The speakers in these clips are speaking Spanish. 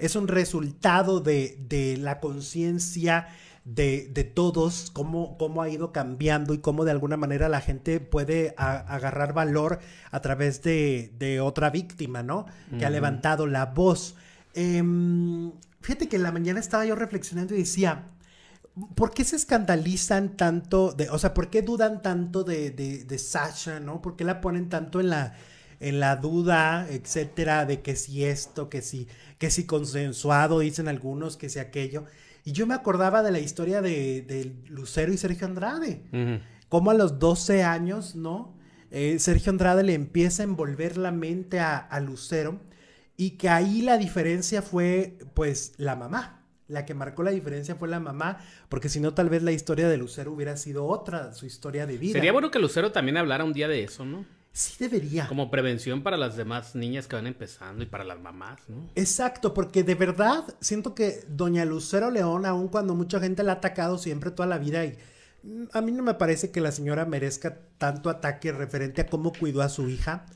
es un resultado de, la conciencia de, todos, cómo, ha ido cambiando y cómo de alguna manera la gente puede agarrar valor a través de, otra víctima, ¿no? Que ha levantado la voz. Em, fíjate que la mañana estaba yo reflexionando y decía, ¿por qué se escandalizan tanto? De, o sea, ¿por qué dudan tanto de, de, de Sasha, no? ¿Por qué la ponen tanto en la en la duda, etcétera, de que si esto, que si, que si consensuado, dicen algunos, que si aquello. Y yo me acordaba de la historia de, Lucero y Sergio Andrade. Como a los 12 años, ¿no? Eh, Sergio Andrade le empieza a envolver la mente a, a, Lucero y que ahí la diferencia fue, pues, la mamá. La que marcó la diferencia fue la mamá, porque si no, tal vez la historia de Lucero hubiera sido otra, su historia de vida. Sería bueno que Lucero también hablara un día de eso, ¿no? Sí debería. Como prevención para las demás niñas que van empezando y para las mamás, ¿no? Exacto, porque de verdad siento que Doña Lucero León, aun cuando mucha gente la ha atacado siempre toda la vida y a mí no me parece que la señora merezca tanto ataque referente a cómo cuidó a su hija,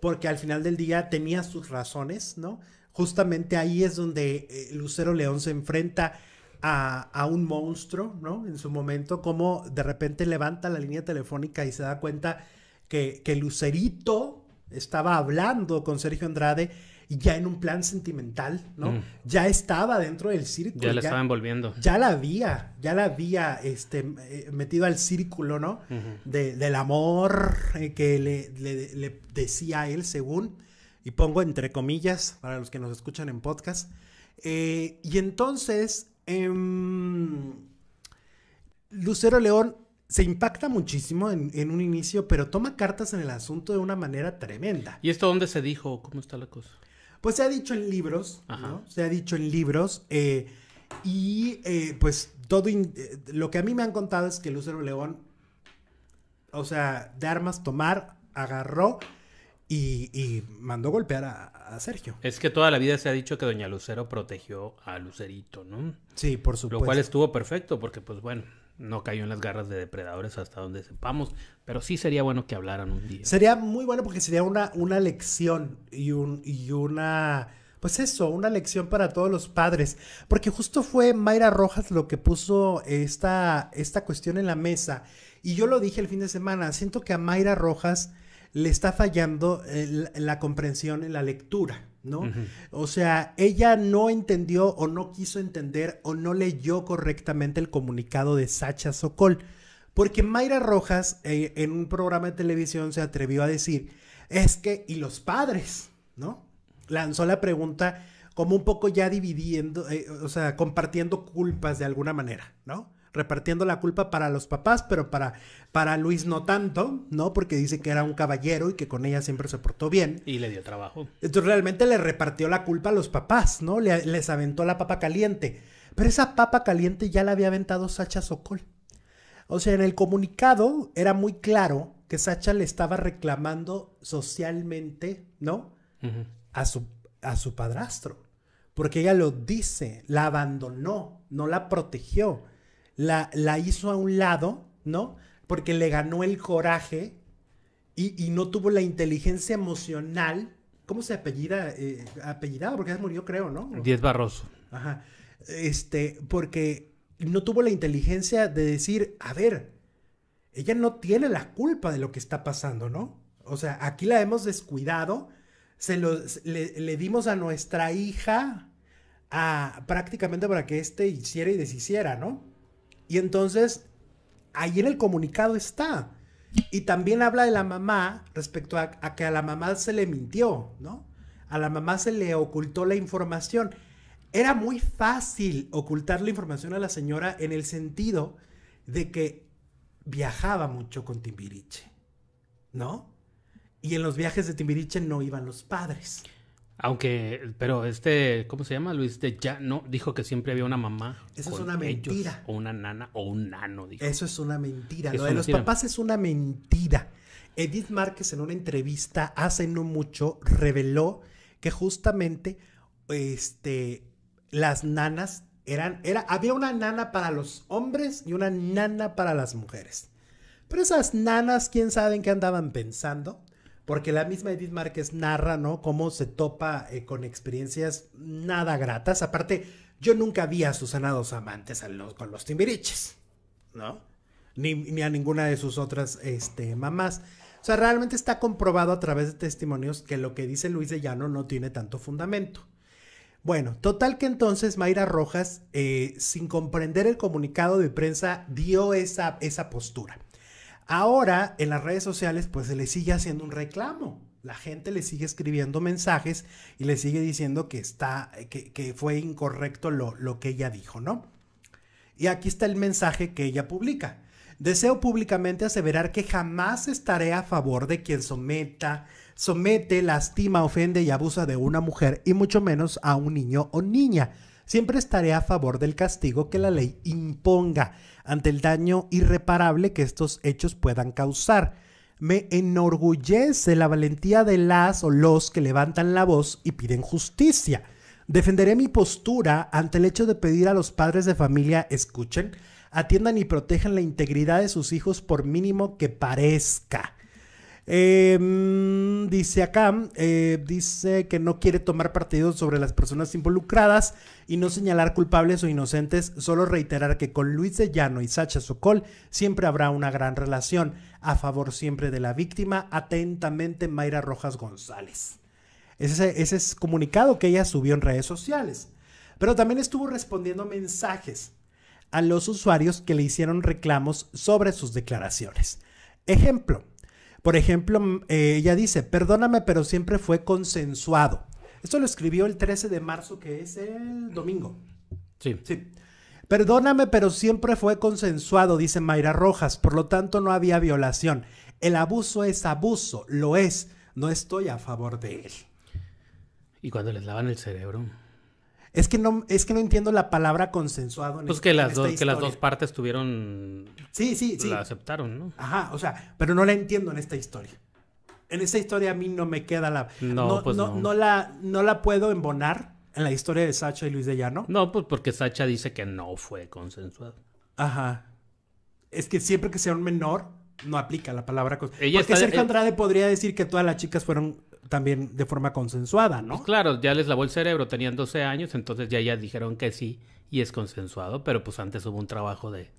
porque al final del día tenía sus razones, ¿no? Justamente ahí es donde eh, Lucero León se enfrenta a, a, un monstruo, ¿no? En su momento, como de repente levanta la línea telefónica y se da cuenta que, Lucerito estaba hablando con Sergio Andrade y ya en un plan sentimental, ¿no? Mm. Ya estaba dentro del círculo. Ya la estaba envolviendo. Ya la había, ya la había este, eh, metido al círculo, ¿no? del amor eh, que le, decía a él, según, y pongo entre comillas para los que nos escuchan en podcast. Eh, y entonces, em, Lucero León se impacta muchísimo en, un inicio, pero toma cartas en el asunto de una manera tremenda. ¿Y esto dónde se dijo? ¿Cómo está la cosa? Pues se ha dicho en libros, Se ha dicho en libros. Eh, y eh, pues todo eh, lo que a mí me han contado es que Lucero León, o sea, de armas tomar, agarró y, mandó golpear a, a, Sergio. Es que toda la vida se ha dicho que doña Lucero protegió a Lucerito, ¿no? Sí, por supuesto. Lo cual estuvo perfecto porque pues bueno, no cayó en las garras de depredadores hasta donde sepamos, pero sí sería bueno que hablaran un día. Sería muy bueno porque sería una, una lección y, un, y una, pues eso, una lección para todos los padres, porque justo fue Mayra Rojas lo que puso esta, esta cuestión en la mesa, y yo lo dije el fin de semana, siento que a Mayra Rojas le está fallando la comprensión en la lectura. ¿no? O sea, ella no entendió o no quiso entender o no leyó correctamente el comunicado de Sacha Sokol. Porque Mayra Rojas eh, en un programa de televisión se atrevió a decir, es que, y los padres, ¿no? Lanzó la pregunta como un poco ya dividiendo, eh, o sea, compartiendo culpas de alguna manera, ¿no? repartiendo la culpa para los papás, pero para, para Luis no tanto, ¿no? Porque dice que era un caballero y que con ella siempre se portó bien. Y le dio trabajo. Entonces realmente le repartió la culpa a los papás, ¿no? Le, les aventó la papa caliente. Pero esa papa caliente ya la había aventado Sacha Sokol. O sea, en el comunicado era muy claro que Sacha le estaba reclamando socialmente, ¿no? a, su, a su padrastro. Porque ella lo dice, la abandonó, no la protegió la, hizo a un lado, ¿no? Porque le ganó el coraje y, no tuvo la inteligencia emocional. ¿Cómo se apellida? Eh, porque ya murió, creo, ¿no? Diez Barroso. Ajá. Este, porque no tuvo la inteligencia de decir, a ver, ella no tiene la culpa de lo que está pasando, ¿no? O sea, aquí la hemos descuidado, se le, dimos a nuestra hija a, prácticamente para que éste hiciera y deshiciera, ¿no? Y entonces, ahí en el comunicado está. Y también habla de la mamá respecto a, que a la mamá se le mintió, ¿no? A la mamá se le ocultó la información. Era muy fácil ocultar la información a la señora en el sentido de que viajaba mucho con Timbiriche, ¿no? Y en los viajes de Timbiriche no iban los padres. Aunque, pero este, ¿cómo se llama? Luis de Ya no dijo que siempre había una mamá. Eso es una mentira. O una nana o un nano, dijo. Eso es una mentira. Lo de los papás es una mentira. Edith Márquez en una entrevista hace no mucho reveló que justamente este, las nanas eran, era, había una nana para los hombres y una nana para las mujeres. Pero esas nanas, quién sabe en qué andaban pensando porque la misma Edith Márquez narra, ¿no? Cómo se topa eh, con experiencias nada gratas. Aparte, yo nunca vi a Susana Dos Amantes con los timbiriches, ¿no? Ni, a ninguna de sus otras este, mamás. O sea, realmente está comprobado a través de testimonios que lo que dice Luis de Llano no tiene tanto fundamento. Bueno, total que entonces Mayra Rojas, eh, sin comprender el comunicado de prensa, dio esa, esa postura. Ahora en las redes sociales pues se le sigue haciendo un reclamo. La gente le sigue escribiendo mensajes y le sigue diciendo que está, que, fue incorrecto lo, lo que ella dijo, ¿no? Y aquí está el mensaje que ella publica. Deseo públicamente aseverar que jamás estaré a favor de quien someta, somete, lastima, ofende y abusa de una mujer y mucho menos a un niño o niña siempre estaré a favor del castigo que la ley imponga ante el daño irreparable que estos hechos puedan causar. Me enorgullece la valentía de las o los que levantan la voz y piden justicia. Defenderé mi postura ante el hecho de pedir a los padres de familia escuchen, atiendan y protejan la integridad de sus hijos por mínimo que parezca. Eh, mm, dice acá, eh, dice que no quiere tomar partido sobre las personas involucradas y no señalar culpables o inocentes, solo reiterar que con Luis de Llano y Sacha Sokol siempre habrá una gran relación, a favor siempre de la víctima, atentamente Mayra Rojas González. Ese, ese es comunicado que ella subió en redes sociales. Pero también estuvo respondiendo mensajes a los usuarios que le hicieron reclamos sobre sus declaraciones. Ejemplo, por ejemplo, mm, eh, ella dice, perdóname, pero siempre fue consensuado. Esto lo escribió el 13 de marzo, que es el domingo. Sí. Sí. Perdóname, pero siempre fue consensuado, dice Mayra Rojas, por lo tanto no había violación. El abuso es abuso, lo es. No estoy a favor de él. ¿Y cuando les lavan el cerebro? Es que no, es que no entiendo la palabra consensuado. En pues que, las, dos, que las dos partes tuvieron. Sí, sí, sí. La aceptaron, ¿no? Ajá, o sea, pero no la entiendo en esta historia. En esta historia a mí no me queda la. No, pues no, no. la, no la puedo embonar en la historia de Sacha y Luis de Llano. No, pues porque Sacha dice que no fue consensuado. Ajá. Es que siempre que sea un menor, no aplica la palabra consensuado. Porque Sergio eh Andrade podría decir que todas las chicas fueron también de forma consensuada, ¿no? Pues claro, ya les lavó el cerebro, tenían 12 años, entonces ya, ya dijeron que sí y es consensuado, pero pues antes hubo un trabajo de,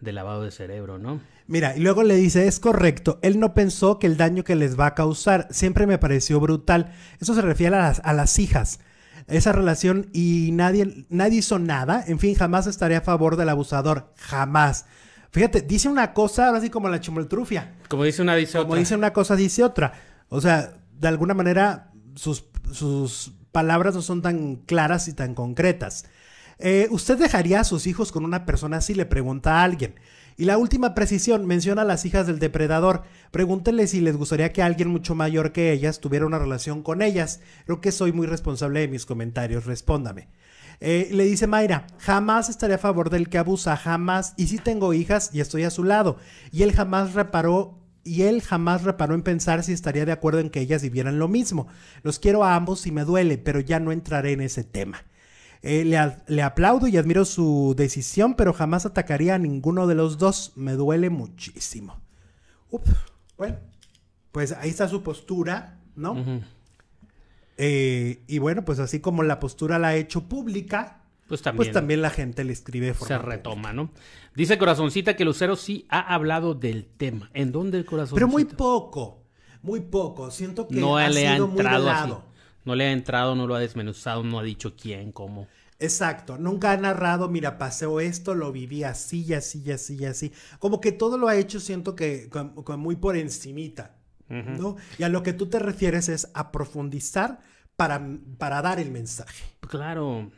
lavado de cerebro, ¿no? Mira, y luego le dice, es correcto, él no pensó que el daño que les va a causar, siempre me pareció brutal. Eso se refiere a las, a las hijas esa relación y nadie, nadie hizo nada. En fin, jamás estaré a favor del abusador. Jamás. Fíjate, dice una cosa, ahora sí como la chimoltrufia. Como dice una, dice otra. Como dice una cosa, dice otra. O sea, de alguna manera sus, palabras no son tan claras y tan concretas. Eh, ¿Usted dejaría a sus hijos con una persona si le pregunta a alguien? Y la última precisión menciona a las hijas del depredador. Pregúntenle si les gustaría que alguien mucho mayor que ellas tuviera una relación con ellas. Creo que soy muy responsable de mis comentarios, respóndame. Eh, le dice Mayra, jamás estaré a favor del que abusa, jamás. Y si sí tengo hijas y estoy a su lado. Y él jamás reparó y él jamás reparó en pensar si estaría de acuerdo en que ellas vivieran lo mismo. Los quiero a ambos y me duele, pero ya no entraré en ese tema. Eh, le, aplaudo y admiro su decisión, pero jamás atacaría a ninguno de los dos. Me duele muchísimo. bueno, pues ahí está su postura, ¿no? Eh, y bueno, pues así como la postura la ha hecho pública, pues, pues también, la gente le escribe Se retoma, ¿no? Dice Corazoncita que Lucero sí ha hablado del tema. ¿En dónde el Corazoncita? Pero muy poco, muy poco. Siento que no le ha entrado No le ha entrado, no lo ha desmenuzado, no ha dicho quién, cómo. Exacto, nunca ha narrado, mira, paseo esto, lo viví así, y así, y así, y así. Como que todo lo ha hecho, siento que muy por encimita, ¿no? Y a lo que tú te refieres es a profundizar para, para dar el mensaje. Claro.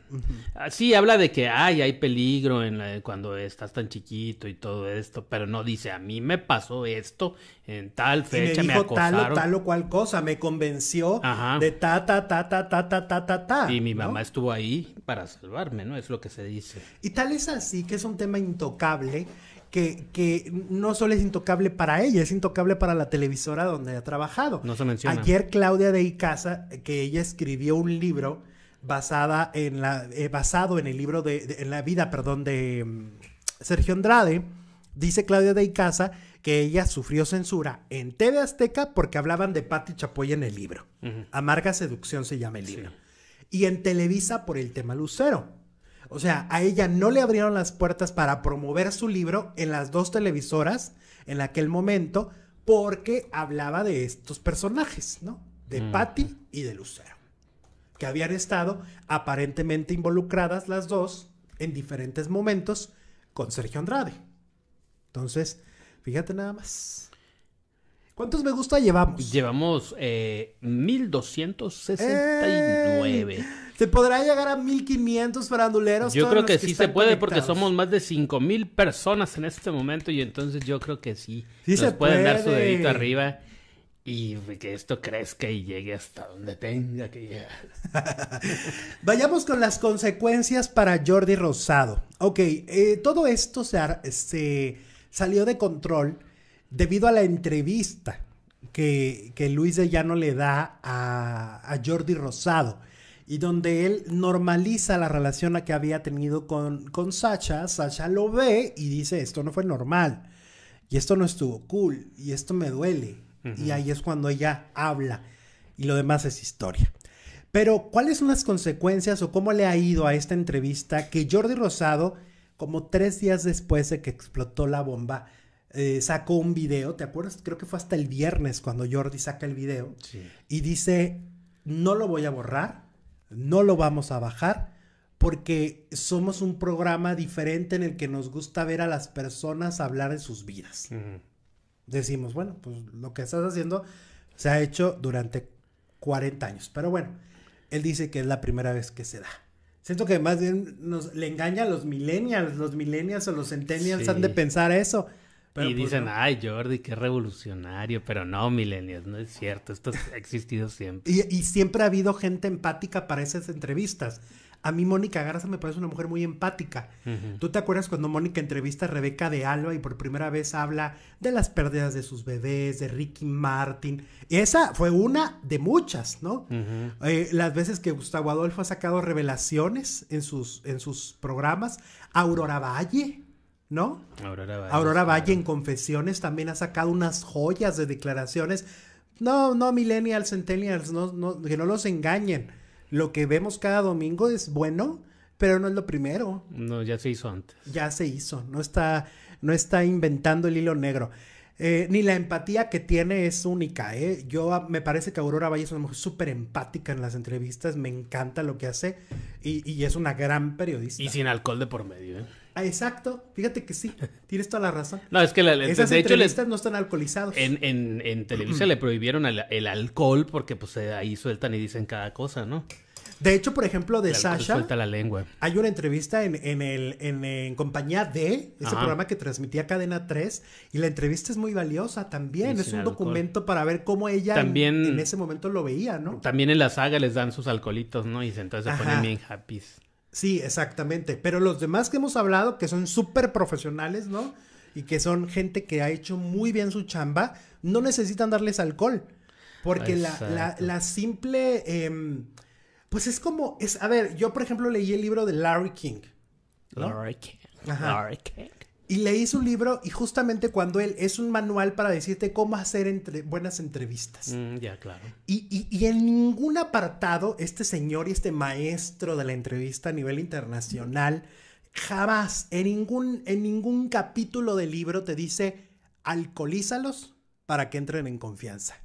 Así ah, habla de que ay, hay peligro en la, cuando estás tan chiquito y todo esto, pero no dice, a mí me pasó esto en tal fecha, me, tal o cual cosa, me convenció de ta, ta, ta, ta, ta, ta, ta, ta, ta. Y mi mamá estuvo ahí para salvarme, ¿no? Es lo que se dice. Y tal es así que es un tema intocable que, no solo es intocable para ella, es intocable para la televisora donde ha trabajado. No se menciona. Ayer Claudia de Icaza, que ella escribió un libro basada en la, eh, basado en el libro de, la vida, perdón, de mm, Sergio Andrade, dice Claudia de Icaza que ella sufrió censura en TV Azteca porque hablaban de Patti Chapoy en el libro. Amarga Seducción se llama el libro. Y en Televisa por el tema Lucero. O sea, a ella no le abrieron las puertas para promover su libro en las dos televisoras en aquel momento porque hablaba de estos personajes, ¿no? De mm. Patti Patty y de Lucero, que habían estado aparentemente involucradas las dos en diferentes momentos con Sergio Andrade. Entonces, fíjate nada más. ¿Cuántos me gusta llevamos? Llevamos eh, 1269. ¿Se podrá llegar a 1500 faranduleros? Yo creo que, sí se puede porque somos más de 5000 personas en este momento y entonces yo creo que sí. Sí Nos se pueden puede. dar su dedito arriba y que esto crezca y llegue hasta donde tenga que llegar. Vayamos con las consecuencias para Jordi Rosado. Ok, eh, todo esto se, se salió de control debido a la entrevista que, que Luis de Llano le da a, Jordi Rosado y donde él normaliza la relación que había tenido con, con Sacha, Sacha lo ve y dice, esto no fue normal, y esto no estuvo cool, y esto me duele. Y ahí es cuando ella habla y lo demás es historia. Pero, ¿cuáles son las consecuencias o cómo le ha ido a esta entrevista que Jordi Rosado, como tres días después de que explotó la bomba, eh, sacó un video, ¿te acuerdas? Creo que fue hasta el viernes cuando Jordi saca el video y dice, no lo voy a borrar, no lo vamos a bajar, porque somos un programa diferente en el que nos gusta ver a las personas hablar de sus vidas. Decimos, bueno, pues lo que estás haciendo se ha hecho durante 40 años, pero bueno, él dice que es la primera vez que se da. Siento que más bien nos le engaña a los millennials, los millennials o los centennials han de pensar eso y pues, dicen, ay, Jordi, qué revolucionario. Pero no, milenios, no es cierto. Esto ha existido siempre. Y, siempre ha habido gente empática para esas entrevistas. A mí Mónica Garza me parece una mujer muy empática. ¿Tú te acuerdas cuando Mónica entrevista a Rebeca de Alba y por primera vez habla de las pérdidas de sus bebés, de Ricky Martin? Esa fue una de muchas, ¿no? Eh, las veces que Gustavo Adolfo ha sacado revelaciones en sus, en sus programas. Aurora Valle. ¿no? Aurora Valle. en confesiones también ha sacado unas joyas de declaraciones. No, no, millennials, centennials, que no los engañen. Lo que vemos cada domingo es bueno, pero no es lo primero. No, ya se hizo antes. Ya se hizo, no está, no está inventando el hilo negro. Eh, ni la empatía que tiene es única, ¿eh? Yo ah, me parece que Aurora Valle es una mujer súper empática en las entrevistas, me encanta lo que hace y, y es una gran periodista. Y sin alcohol de por medio, ¿eh? Ah, exacto, fíjate que sí, tienes toda la razón. No, es que la, Esas de hecho, no están alcoholizados. En, en, Televisa le prohibieron el, alcohol porque pues eh, ahí sueltan y dicen cada cosa, ¿no? De hecho, por ejemplo, de Sasha. la lengua. Hay una entrevista en, en el, en, compañía de ese programa que transmitía Cadena 3. Y la entrevista es muy valiosa también. es un documento para ver cómo ella también, en, ese momento lo veía, ¿no? También en la saga les dan sus alcoholitos, ¿no? Y entonces se ponen bien happy. Sí, exactamente. Pero los demás que hemos hablado, que son súper profesionales, ¿no? Y que son gente que ha hecho muy bien su chamba, no necesitan darles alcohol. Porque la, la, la, simple... Em, pues es como... Es, a ver, yo por ejemplo leí el libro de Larry King. Larry King. Ajá. Larry King. Y leí su libro y justamente cuando él es un manual para decirte cómo hacer buenas entrevistas. Mm, ya, claro. Y, en ningún apartado este señor y este maestro de la entrevista a nivel internacional, jamás, en ningún, en ningún capítulo del libro te dice, alcoholízalos para que entren en confianza.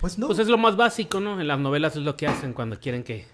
Pues no. Pues es lo más básico, ¿no? En las novelas es lo que hacen cuando quieren que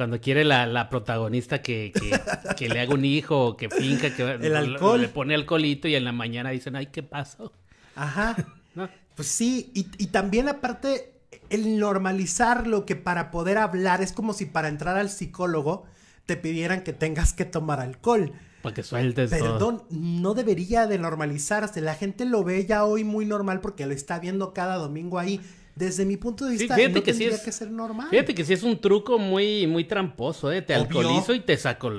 cuando quiere la, la protagonista que, que, le haga un hijo, o que finca, que Le, pone alcoholito y en la mañana dicen, ay, ¿qué pasó? Ajá. Pues sí, y, también aparte el normalizar lo que para poder hablar es como si para entrar al psicólogo te pidieran que tengas que tomar alcohol. Para que sueltes. Perdón, no debería de normalizarse. La gente lo ve ya hoy muy normal porque lo está viendo cada domingo ahí desde mi punto de vista, no que tendría que ser normal. Fíjate que sí es un truco muy, muy tramposo, ¿eh? Te alcoholizo y te saco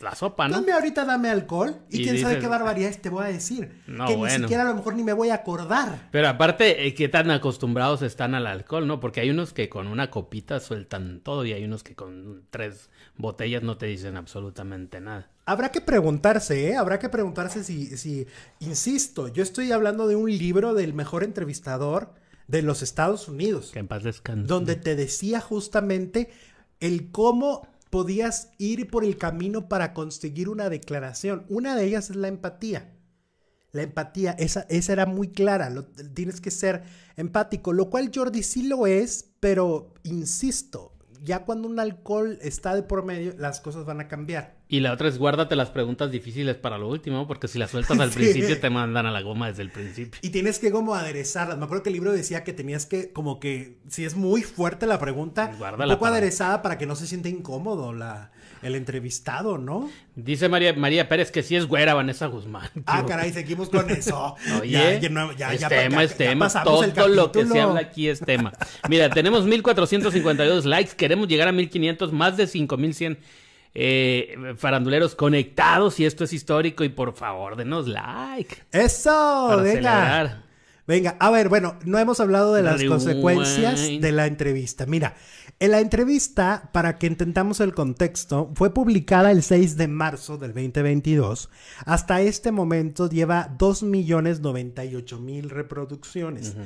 la sopa, ¿no? Dame ahorita, dame alcohol y, quién sabe qué barbaridades te voy a decir. que ni siquiera a lo mejor ni me voy a acordar. Pero aparte, eh, qué tan acostumbrados están al alcohol, ¿no? Porque hay unos que con una copita sueltan todo y hay unos que con tres botellas no te dicen absolutamente nada. Habrá que preguntarse, ¿eh? Habrá que preguntarse si, si, insisto, yo estoy hablando de un libro del mejor entrevistador de los Estados Unidos. Donde te decía justamente el cómo podías ir por el camino para conseguir una declaración. Una de ellas es la empatía. La empatía, esa, esa era muy clara, tienes que ser empático, lo cual Jordi sí lo es, pero insisto, ya cuando un alcohol está de por medio, las cosas van a cambiar. Y la otra es guárdate las preguntas difíciles para lo último, porque si las sueltas al principio te mandan a la goma desde el principio. Y tienes que como aderezarlas. Me acuerdo que el libro decía que tenías que, como que, si es muy fuerte la pregunta, un poco aderezada para que no se sienta incómodo la, el entrevistado, ¿no? Dice María, María Pérez que sí es güera Vanessa Guzmán. Ah, caray, seguimos con eso. ya, ya, es tema, es tema. Todo lo que se habla aquí es tema. Mira, tenemos 1452 likes, queremos llegar a 1500, más de 5100 eh, faranduleros conectados y esto es histórico y por favor denos like. Eso, venga. Venga, a ver, bueno, no hemos hablado de las consecuencias de la entrevista. Mira, en la entrevista, para que entendamos el contexto, fue publicada el 6 de marzo del 2022. Hasta este momento lleva 2.098.000 reproducciones. mil reproducciones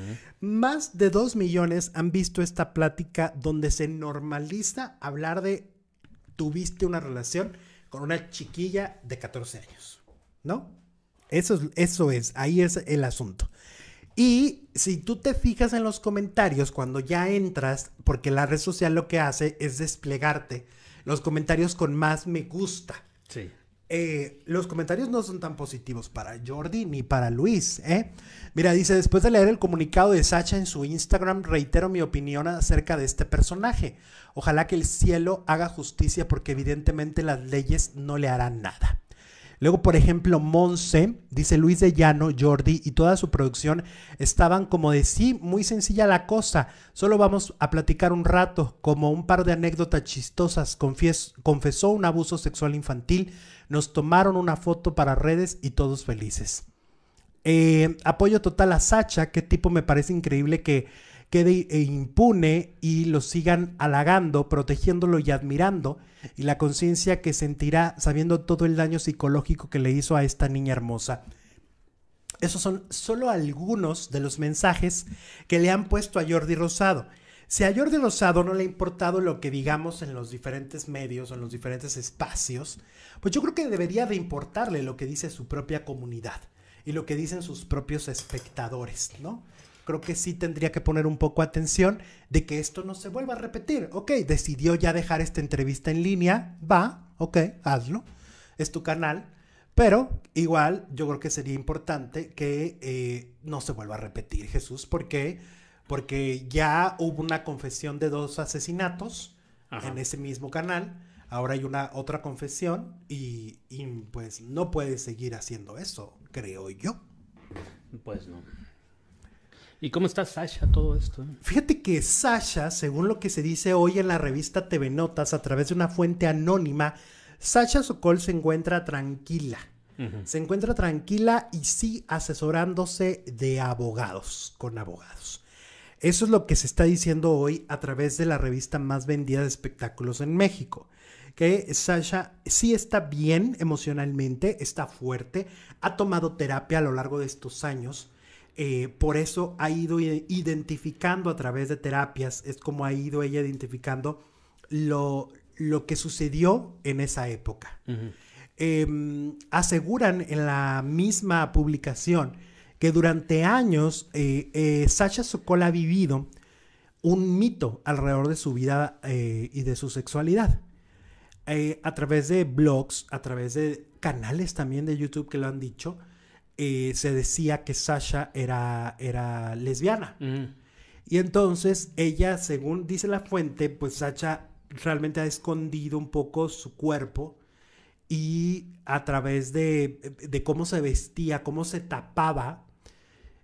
Más de 2 millones han visto esta plática donde se normaliza hablar de tuviste una relación con una chiquilla de 14 años, ¿no? Eso es, eso es, ahí es el asunto. Y si tú te fijas en los comentarios cuando ya entras, porque la red social lo que hace es desplegarte los comentarios con más me gusta. Sí. Eh, los comentarios no son tan positivos para Jordi ni para Luis. ¿eh? Mira, dice, después de leer el comunicado de Sacha en su Instagram, reitero mi opinión acerca de este personaje. Ojalá que el cielo haga justicia porque evidentemente las leyes no le harán nada. Luego, por ejemplo, Monse, dice Luis de Llano, Jordi y toda su producción estaban como de sí, muy sencilla la cosa. Solo vamos a platicar un rato, como un par de anécdotas chistosas. confesó un abuso sexual infantil, nos tomaron una foto para redes y todos felices. Eh, apoyo total a Sacha, qué tipo me parece increíble que quede e impune y lo sigan halagando, protegiéndolo y admirando, y la conciencia que sentirá sabiendo todo el daño psicológico que le hizo a esta niña hermosa. Esos son solo algunos de los mensajes que le han puesto a Jordi Rosado. Si a Jordi Rosado no le ha importado lo que digamos en los diferentes medios o en los diferentes espacios, pues yo creo que debería de importarle lo que dice su propia comunidad y lo que dicen sus propios espectadores, ¿no? creo que sí tendría que poner un poco atención de que esto no se vuelva a repetir. Ok, decidió ya dejar esta entrevista en línea, va, ok, hazlo, es tu canal, pero igual yo creo que sería importante que eh, no se vuelva a repetir, Jesús, ¿por qué? porque ya hubo una confesión de dos asesinatos en ese mismo canal. Ahora hay una otra confesión y, pues no puede seguir haciendo eso, creo yo. Pues no. ¿Y cómo está Sasha todo esto? Fíjate que Sasha, según lo que se dice hoy en la revista TV Notas a través de una fuente anónima, Sasha Sokol se encuentra tranquila. Se encuentra tranquila y sí asesorándose de abogados, con abogados. Eso es lo que se está diciendo hoy a través de la revista más vendida de espectáculos en México. Que Sasha sí está bien emocionalmente, está fuerte, ha tomado terapia a lo largo de estos años eh, por eso ha ido identificando a través de terapias, es como ha ido ella identificando lo, que sucedió en esa época. Em, aseguran en la misma publicación que durante años eh, eh, Sasha Sokol ha vivido un mito alrededor de su vida y de su sexualidad. a través de blogs, a través de canales también de YouTube que lo han dicho, eh, se decía que Sasha era, era lesbiana. Mm. Y entonces ella, según dice la fuente, pues Sasha realmente ha escondido un poco su cuerpo y a través de, de cómo se vestía, cómo se tapaba,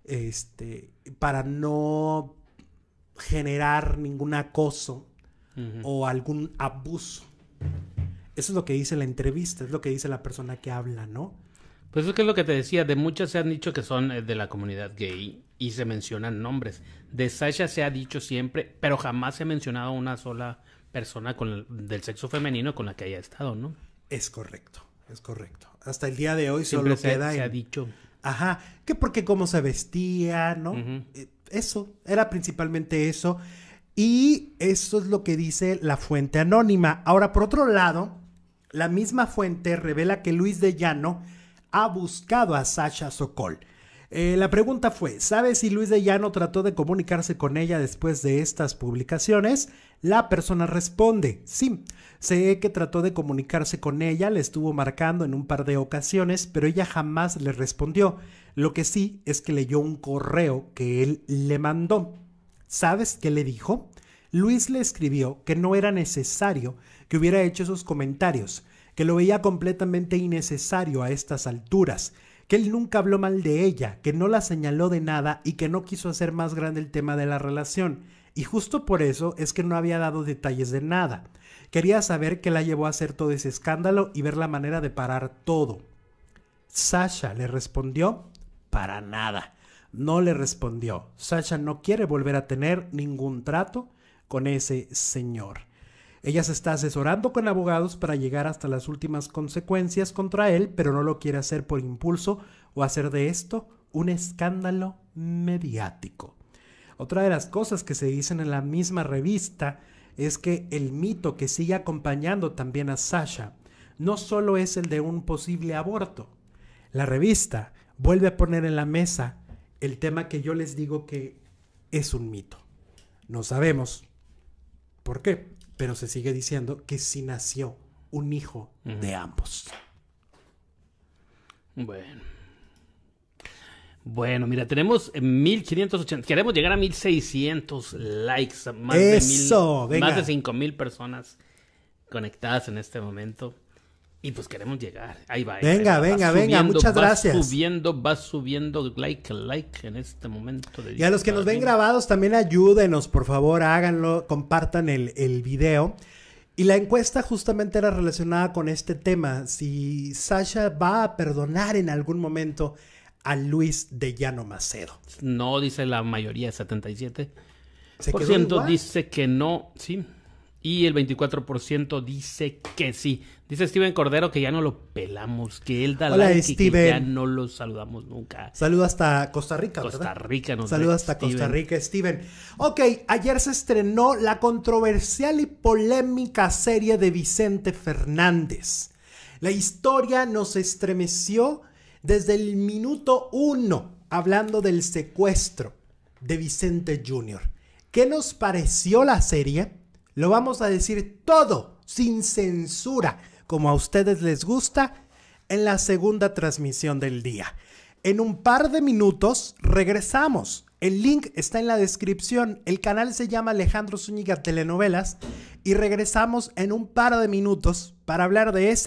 este, para no generar ningún acoso o algún abuso. Eso es lo que dice la entrevista, es lo que dice la persona que habla, ¿no? Pues es que es lo que te decía, de muchas se han dicho que son eh, de la comunidad gay y se mencionan nombres. De Sasha se ha dicho siempre, pero jamás se ha mencionado una sola persona con del sexo femenino con la que haya estado, ¿no? Es correcto, es correcto. Hasta el día de hoy solo se, queda. ha dicho. Ajá, que porque cómo se vestía, ¿no? Eh, eso, era principalmente eso. Y eso es lo que dice la fuente anónima. Ahora, por otro lado, la misma fuente revela que Luis de Llano ha buscado a Sasha Sokol. Eh, la pregunta fue, ¿sabes si Luis de Llano trató de comunicarse con ella después de estas publicaciones? La persona responde, sí, sé que trató de comunicarse con ella, le estuvo marcando en un par de ocasiones, pero ella jamás le respondió. Lo que sí es que leyó un correo que él le mandó. ¿Sabes qué le dijo? Luis le escribió que no era necesario que hubiera hecho esos comentarios, que lo veía completamente innecesario a estas alturas, que él nunca habló mal de ella, que no la señaló de nada y que no quiso hacer más grande el tema de la relación. Y justo por eso es que no había dado detalles de nada. Quería saber qué la llevó a hacer todo ese escándalo y ver la manera de parar todo. Sasha le respondió, para nada. No le respondió. Sasha no quiere volver a tener ningún trato con ese señor. Ella se está asesorando con abogados para llegar hasta las últimas consecuencias contra él, pero no lo quiere hacer por impulso o hacer de esto un escándalo mediático. Otra de las cosas que se dicen en la misma revista es que el mito que sigue acompañando también a Sasha no solo es el de un posible aborto. La revista vuelve a poner en la mesa el tema que yo les digo que es un mito. No sabemos por qué pero se sigue diciendo que sí nació un hijo de ambos. Bueno. Bueno, mira, tenemos 1580. Queremos llegar a 1600 likes. Más Eso, de mil, Más de 5000 personas conectadas en este momento. Y pues queremos llegar. Ahí va. venga, venga, venga. Muchas gracias. Va subiendo, va subiendo like, like en este momento. y a los que nos ven grabados también ayúdenos, por favor, háganlo, compartan el, el video. Y la encuesta justamente era relacionada con este tema, si Sasha va a perdonar en algún momento a Luis de Llano Macedo. No, dice la mayoría, 77. ¿Se por dice que no, sí, y el 24% dice que sí. Dice Steven Cordero que ya no lo pelamos, que él da Hola, Steven. que ya no lo saludamos nunca. Saluda hasta Costa Rica, Costa Rica nos hasta Costa Rica, Steven. Ok, ayer se estrenó la controversial y polémica serie de Vicente Fernández. La historia nos estremeció desde el minuto uno, hablando del secuestro de Vicente Jr. ¿Qué nos pareció la serie? Lo vamos a decir todo, sin censura, como a ustedes les gusta, en la segunda transmisión del día. En un par de minutos regresamos. El link está en la descripción. El canal se llama Alejandro Zúñiga Telenovelas y regresamos en un par de minutos para hablar de ese